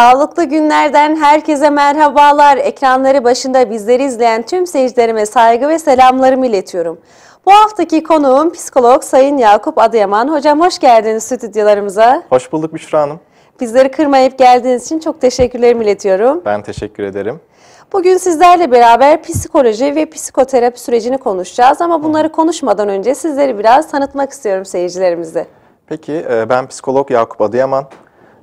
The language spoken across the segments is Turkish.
Sağlıklı günlerden herkese merhabalar. Ekranları başında bizleri izleyen tüm seyircilerime saygı ve selamlarımı iletiyorum. Bu haftaki konuğum psikolog Sayın Yakup Adıyaman. Hocam hoş geldiniz stüdyolarımıza. Hoş bulduk Büşra Hanım. Bizleri kırmayıp geldiğiniz için çok teşekkürlerimi iletiyorum. Ben teşekkür ederim. Bugün sizlerle beraber psikoloji ve psikoterapi sürecini konuşacağız ama bunları konuşmadan önce sizleri biraz tanıtmak istiyorum seyircilerimize. Peki e, ben psikolog Yakup Adıyaman.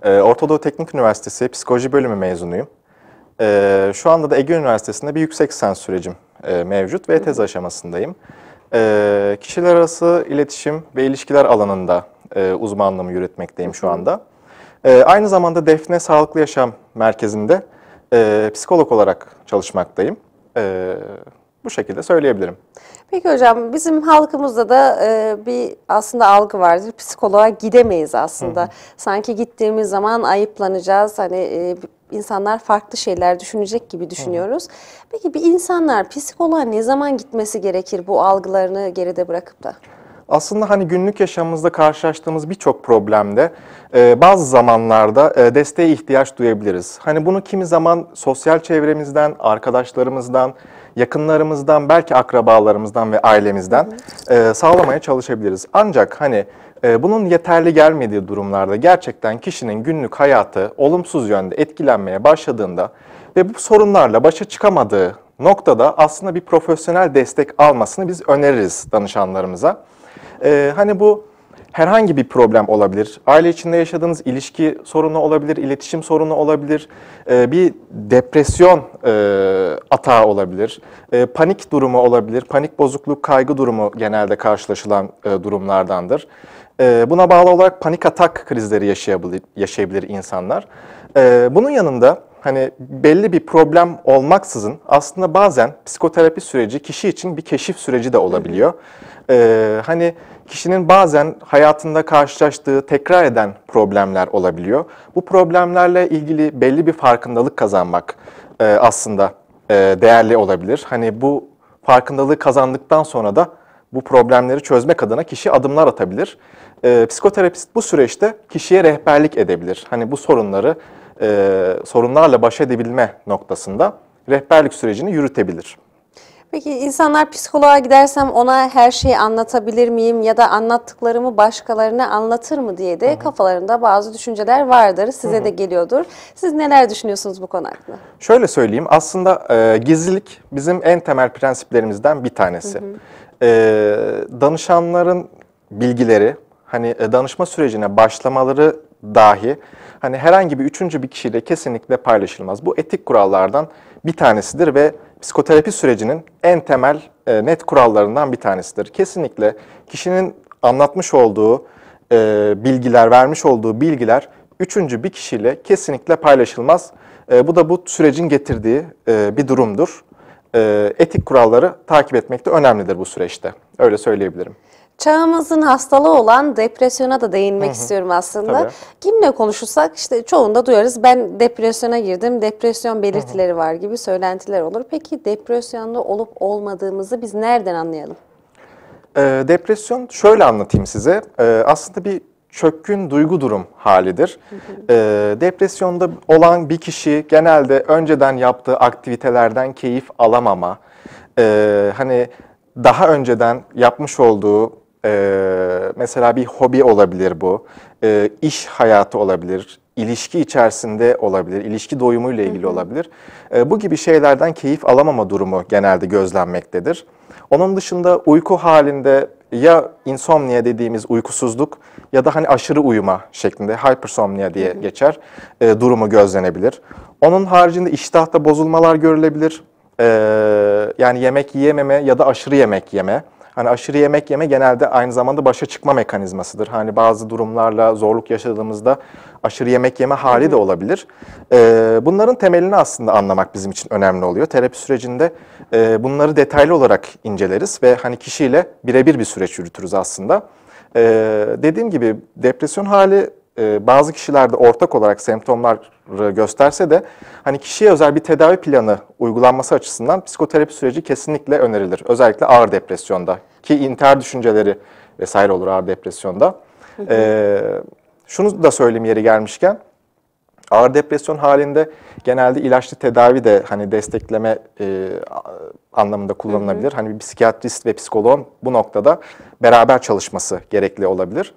Ee, Ortadoğu Teknik Üniversitesi Psikoloji Bölümü mezunuyum. Ee, şu anda da Ege Üniversitesi'nde bir yüksek lisans sürecim e, mevcut ve tez aşamasındayım. Ee, kişiler arası iletişim ve ilişkiler alanında e, uzmanlığımı yürütmekteyim şu anda. aynı zamanda Defne Sağlıklı Yaşam Merkezi'nde e, psikolog olarak çalışmaktayım. Bu şekilde söyleyebilirim. Peki hocam bizim halkımızda da e, bir aslında algı vardır. Psikoloğa gidemeyiz aslında. Hı hı. Sanki gittiğimiz zaman ayıplanacağız. Hani e, insanlar farklı şeyler düşünecek gibi düşünüyoruz. Hı. Peki bir insanlar psikoloğa ne zaman gitmesi gerekir bu algılarını geride bırakıp da? Aslında hani günlük yaşamımızda karşılaştığımız birçok problemde e, bazı zamanlarda e, desteğe ihtiyaç duyabiliriz. Hani bunu kimi zaman sosyal çevremizden, arkadaşlarımızdan, yakınlarımızdan, belki akrabalarımızdan ve ailemizden e, sağlamaya çalışabiliriz. Ancak hani e, bunun yeterli gelmediği durumlarda gerçekten kişinin günlük hayatı olumsuz yönde etkilenmeye başladığında ve bu sorunlarla başa çıkamadığı noktada aslında bir profesyonel destek almasını biz öneririz danışanlarımıza. E, hani bu herhangi bir problem olabilir. Aile içinde yaşadığınız ilişki sorunu olabilir, iletişim sorunu olabilir, ee, bir depresyon e, atağı olabilir, ee, panik durumu olabilir, panik bozukluk, kaygı durumu genelde karşılaşılan e, durumlardandır. Ee, buna bağlı olarak panik atak krizleri yaşayabilir, yaşayabilir insanlar. Bunun yanında hani belli bir problem olmaksızın aslında bazen psikoterapi süreci kişi için bir keşif süreci de olabiliyor. Ee, hani kişinin bazen hayatında karşılaştığı tekrar eden problemler olabiliyor. Bu problemlerle ilgili belli bir farkındalık kazanmak e, aslında e, değerli olabilir. Hani bu farkındalığı kazandıktan sonra da bu problemleri çözmek adına kişi adımlar atabilir. E, psikoterapist bu süreçte kişiye rehberlik edebilir. Hani bu sorunları e, sorunlarla baş edebilme noktasında rehberlik sürecini yürütebilir. Peki insanlar psikoloğa gidersem ona her şeyi anlatabilir miyim ya da anlattıklarımı başkalarına anlatır mı diye de Hı -hı. kafalarında bazı düşünceler vardır. Size Hı -hı. de geliyordur. Siz neler düşünüyorsunuz bu konu Şöyle söyleyeyim aslında e, gizlilik bizim en temel prensiplerimizden bir tanesi. Hı -hı. E, danışanların bilgileri hani e, danışma sürecine başlamaları dahi hani herhangi bir üçüncü bir kişiyle kesinlikle paylaşılmaz. Bu etik kurallardan bir tanesidir ve psikoterapi sürecinin en temel e, net kurallarından bir tanesidir. Kesinlikle kişinin anlatmış olduğu e, bilgiler, vermiş olduğu bilgiler üçüncü bir kişiyle kesinlikle paylaşılmaz. E, bu da bu sürecin getirdiği e, bir durumdur. E, etik kuralları takip etmek de önemlidir bu süreçte. Öyle söyleyebilirim. Çağımızın hastalığı olan depresyona da değinmek hı hı. istiyorum aslında. Tabii. Kimle konuşursak işte çoğunda duyarız ben depresyona girdim, depresyon belirtileri hı hı. var gibi söylentiler olur. Peki depresyonda olup olmadığımızı biz nereden anlayalım? E, depresyon şöyle anlatayım size. E, aslında bir çökkün duygu durum halidir. Hı ee, depresyonda olan bir kişi genelde önceden yaptığı aktivitelerden keyif alamama, e, hani daha önceden yapmış olduğu ee, mesela bir hobi olabilir bu, ee, iş hayatı olabilir, ilişki içerisinde olabilir, ilişki doyumuyla ilgili hı hı. olabilir. Ee, bu gibi şeylerden keyif alamama durumu genelde gözlenmektedir. Onun dışında uyku halinde ya insomnia dediğimiz uykusuzluk ya da hani aşırı uyuma şeklinde hypersomnia diye hı hı. geçer e, durumu gözlenebilir. Onun haricinde iştahta bozulmalar görülebilir. Ee, yani yemek yiyememe ya da aşırı yemek yeme. Hani aşırı yemek yeme genelde aynı zamanda başa çıkma mekanizmasıdır. Hani bazı durumlarla zorluk yaşadığımızda aşırı yemek yeme hali de olabilir. Ee, bunların temelini aslında anlamak bizim için önemli oluyor. Terapi sürecinde e, bunları detaylı olarak inceleriz ve hani kişiyle birebir bir süreç yürütürüz aslında. Ee, dediğim gibi depresyon hali e, bazı kişilerde ortak olarak semptomlar gösterse de hani kişiye özel bir tedavi planı uygulanması açısından psikoterapi süreci kesinlikle önerilir. Özellikle ağır depresyonda ki intihar düşünceleri vesaire olur ağır depresyonda. E, şunu da söyleyeyim yeri gelmişken ağır depresyon halinde genelde ilaçlı tedavi de hani destekleme e, anlamında kullanılabilir. Hani bir psikiyatrist ve psikoloğun bu noktada beraber çalışması gerekli olabilir.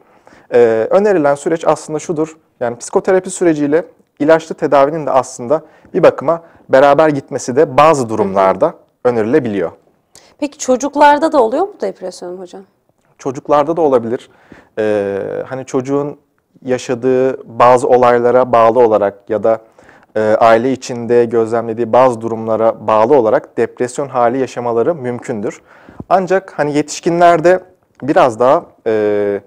E, önerilen süreç aslında şudur. Yani psikoterapi süreciyle ilaçlı tedavinin de aslında bir bakıma beraber gitmesi de bazı durumlarda önerilebiliyor. Peki çocuklarda da oluyor mu depresyon hocam? Çocuklarda da olabilir. Ee, hani çocuğun yaşadığı bazı olaylara bağlı olarak ya da e, aile içinde gözlemlediği bazı durumlara bağlı olarak depresyon hali yaşamaları mümkündür. Ancak hani yetişkinlerde biraz daha e,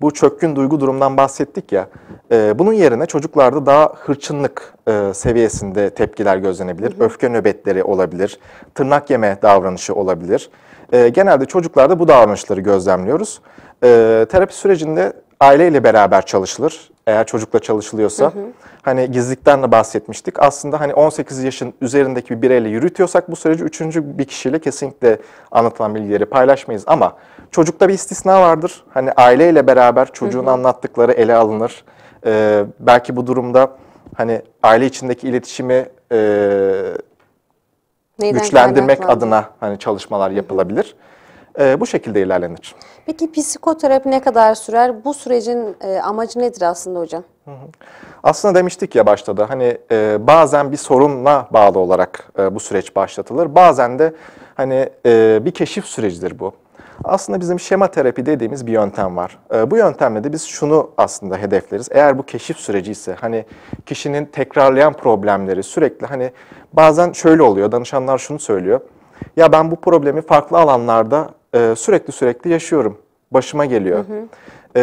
bu çökkün duygu durumdan bahsettik ya. E, bunun yerine çocuklarda daha hırçınlık e, seviyesinde tepkiler gözlenebilir. Hı hı. Öfke nöbetleri olabilir. Tırnak yeme davranışı olabilir. E, genelde çocuklarda bu davranışları gözlemliyoruz. E, terapi sürecinde aileyle beraber çalışılır eğer çocukla çalışılıyorsa. Hı hı. Hani gizlilikten de bahsetmiştik. Aslında hani 18 yaşın üzerindeki bir bireyle yürütüyorsak bu süreci üçüncü bir kişiyle kesinlikle anlatılan bilgileri paylaşmayız. Ama çocukta bir istisna vardır. Hani aileyle beraber çocuğun hı hı. anlattıkları ele alınır. Ee, belki bu durumda hani aile içindeki iletişimi e, güçlendirmek adına hani çalışmalar yapılabilir. Hı hı. E, bu şekilde ilerlenir. Peki psikoterapi ne kadar sürer? Bu sürecin e, amacı nedir aslında hocam? Aslında demiştik ya başta da hani e, bazen bir sorunla bağlı olarak e, bu süreç başlatılır. Bazen de hani e, bir keşif sürecidir bu. Aslında bizim şema terapi dediğimiz bir yöntem var. E, bu yöntemle de biz şunu aslında hedefleriz. Eğer bu keşif süreci ise hani kişinin tekrarlayan problemleri sürekli hani bazen şöyle oluyor. Danışanlar şunu söylüyor. Ya ben bu problemi farklı alanlarda e, sürekli sürekli yaşıyorum. Başıma geliyor. Hı hı.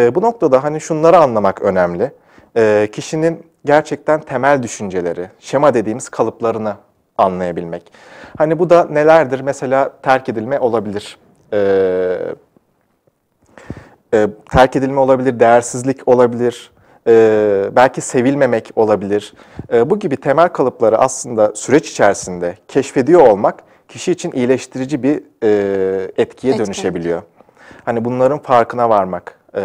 E, bu noktada hani şunları anlamak önemli. E, kişinin gerçekten temel düşünceleri, şema dediğimiz kalıplarını anlayabilmek. Hani bu da nelerdir? Mesela terk edilme olabilir. E, e, terk edilme olabilir, değersizlik olabilir, e, belki sevilmemek olabilir. E, bu gibi temel kalıpları aslında süreç içerisinde keşfediyor olmak kişi için iyileştirici bir e, etkiye Etken. dönüşebiliyor. Hani bunların farkına varmak e,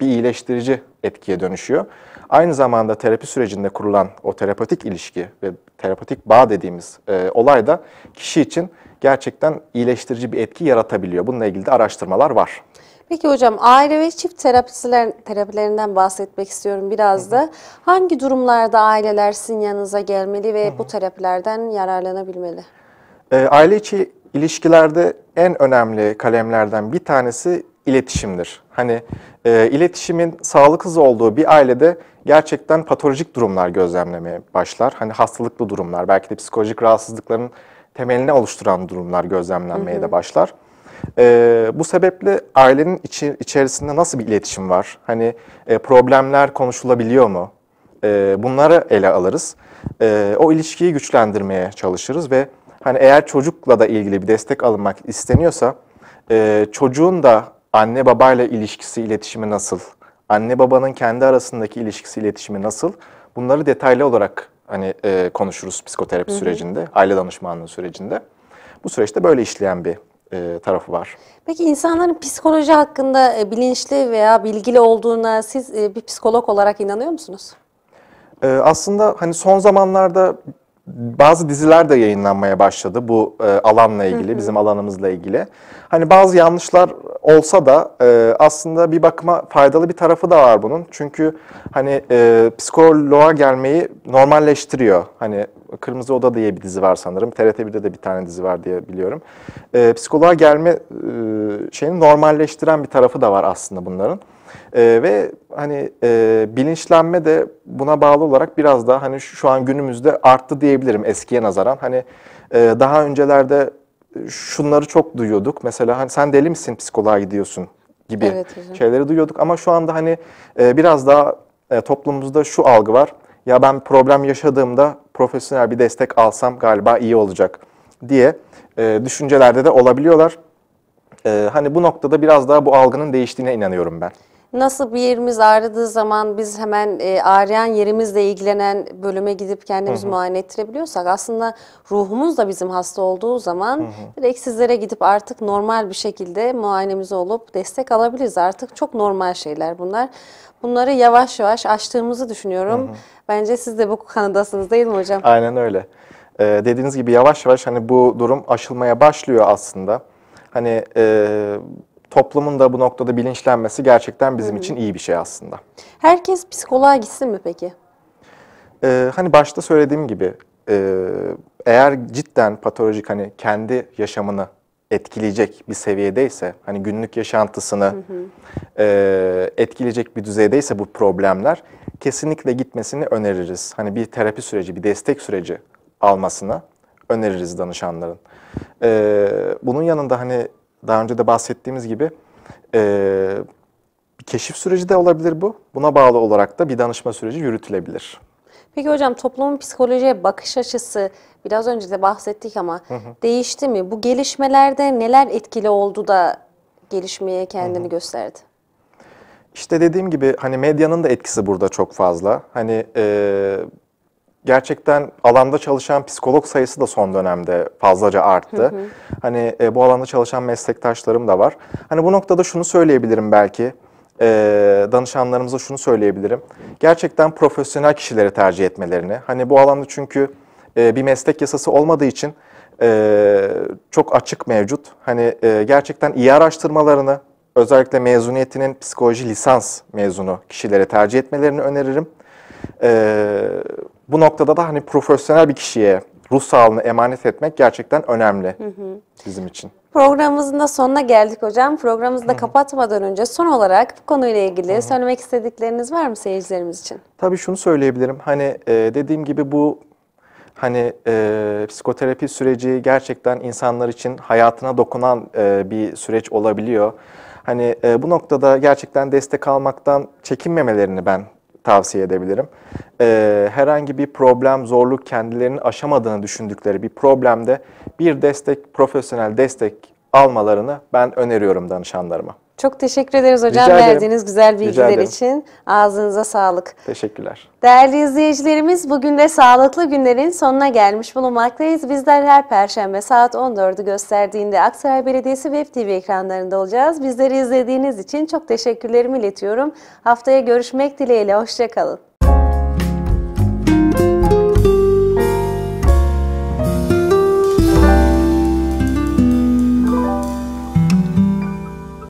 bir iyileştirici etkiye dönüşüyor. Aynı zamanda terapi sürecinde kurulan o terapatik ilişki ve terapatik bağ dediğimiz e, olay da kişi için gerçekten iyileştirici bir etki yaratabiliyor. Bununla ilgili de araştırmalar var. Peki hocam aile ve çift terapisiler, terapilerinden bahsetmek istiyorum biraz da. Hı hı. Hangi durumlarda aileler sizin yanınıza gelmeli ve hı hı. bu terapilerden yararlanabilmeli? Ee, aile içi ilişkilerde en önemli kalemlerden bir tanesi iletişimdir. Hani e, iletişimin sağlıksız olduğu bir ailede gerçekten patolojik durumlar gözlemlemeye başlar. Hani hastalıklı durumlar, belki de psikolojik rahatsızlıkların temelini oluşturan durumlar gözlemlenmeye de başlar. E, bu sebeple ailenin içi, içerisinde nasıl bir iletişim var? Hani e, problemler konuşulabiliyor mu? E, bunları ele alırız. E, o ilişkiyi güçlendirmeye çalışırız ve Hani eğer çocukla da ilgili bir destek alınmak isteniyorsa e, çocuğun da anne babayla ilişkisi, iletişimi nasıl? Anne babanın kendi arasındaki ilişkisi, iletişimi nasıl? Bunları detaylı olarak hani e, konuşuruz psikoterapi hı hı. sürecinde, aile danışmanlığı sürecinde. Bu süreçte böyle işleyen bir e, tarafı var. Peki insanların psikoloji hakkında e, bilinçli veya bilgili olduğuna siz e, bir psikolog olarak inanıyor musunuz? Ee, aslında hani son zamanlarda bazı diziler de yayınlanmaya başladı bu e, alanla ilgili, hı hı. bizim alanımızla ilgili. Hani bazı yanlışlar olsa da e, aslında bir bakıma faydalı bir tarafı da var bunun. Çünkü hani e, psikoloğa gelmeyi normalleştiriyor. Hani Kırmızı Oda diye bir dizi var sanırım. TRT1'de de bir tane dizi var diye biliyorum. E, psikoloğa gelme e, şeyini normalleştiren bir tarafı da var aslında bunların. E, ve hani e, bilinçlenme de buna bağlı olarak biraz daha hani şu an günümüzde arttı diyebilirim eskiye nazaran. Hani e, daha öncelerde şunları çok duyuyorduk. Mesela hani sen deli misin psikoloğa gidiyorsun gibi evet, şeyleri duyuyorduk ama şu anda hani e, biraz daha e, toplumumuzda şu algı var. Ya ben problem yaşadığımda profesyonel bir destek alsam galiba iyi olacak diye e, düşüncelerde de olabiliyorlar. E, hani bu noktada biraz daha bu algının değiştiğine inanıyorum ben. Nasıl bir yerimiz ağrıdığı zaman biz hemen e, ağrıyan yerimizle ilgilenen bölüme gidip kendimizi muayene ettirebiliyorsak aslında ruhumuz da bizim hasta olduğu zaman hı hı. direkt sizlere gidip artık normal bir şekilde muayenemize olup destek alabiliriz. Artık çok normal şeyler bunlar. Bunları yavaş yavaş açtığımızı düşünüyorum. Hı hı. Bence siz de bu kanadasınız değil mi hocam? Aynen öyle. Ee, dediğiniz gibi yavaş yavaş hani bu durum aşılmaya başlıyor aslında. Hani e, toplumun da bu noktada bilinçlenmesi gerçekten bizim Hı -hı. için iyi bir şey aslında. Herkes psikoloğa gitsin mi peki? Ee, hani başta söylediğim gibi e, eğer cidden patolojik hani kendi yaşamını etkileyecek bir seviyedeyse, hani günlük yaşantısını E, etkileyecek bir düzeydeyse bu problemler kesinlikle gitmesini öneririz. Hani bir terapi süreci, bir destek süreci almasını öneririz danışanların. E, bunun yanında hani daha önce de bahsettiğimiz gibi e, bir keşif süreci de olabilir bu. Buna bağlı olarak da bir danışma süreci yürütülebilir. Peki hocam toplumun psikolojiye bakış açısı biraz önce de bahsettik ama hı hı. değişti mi? Bu gelişmelerde neler etkili oldu da gelişmeye kendini hı hı. gösterdi? İşte dediğim gibi hani medyanın da etkisi burada çok fazla. Hani e, gerçekten alanda çalışan psikolog sayısı da son dönemde fazlaca arttı. Hı hı. Hani e, bu alanda çalışan meslektaşlarım da var. Hani bu noktada şunu söyleyebilirim belki. E, danışanlarımıza şunu söyleyebilirim. Gerçekten profesyonel kişileri tercih etmelerini. Hani bu alanda çünkü e, bir meslek yasası olmadığı için e, çok açık mevcut. Hani e, gerçekten iyi araştırmalarını, özellikle mezuniyetinin psikoloji lisans mezunu kişilere tercih etmelerini öneririm. Ee, bu noktada da hani profesyonel bir kişiye ruh sağlığını emanet etmek gerçekten önemli hı hı. bizim için. Programımızın da sonuna geldik hocam. Programımızı da kapatmadan önce son olarak bu konuyla ilgili Hı-hı. söylemek istedikleriniz var mı seyircilerimiz için? Tabii şunu söyleyebilirim. Hani e, dediğim gibi bu hani e, psikoterapi süreci gerçekten insanlar için hayatına dokunan e, bir süreç olabiliyor. Hani e, bu noktada gerçekten destek almaktan çekinmemelerini ben tavsiye edebilirim. Ee, herhangi bir problem, zorluk kendilerinin aşamadığını düşündükleri bir problemde bir destek, profesyonel destek almalarını ben öneriyorum danışanlarıma. Çok teşekkür ederiz hocam Rica verdiğiniz güzel bilgiler için. Ağzınıza sağlık. Teşekkürler. Değerli izleyicilerimiz bugün de sağlıklı günlerin sonuna gelmiş bulunmaktayız. Bizler her perşembe saat 14'ü gösterdiğinde Aksaray Belediyesi Web TV ekranlarında olacağız. Bizleri izlediğiniz için çok teşekkürlerimi iletiyorum. Haftaya görüşmek dileğiyle. Hoşçakalın.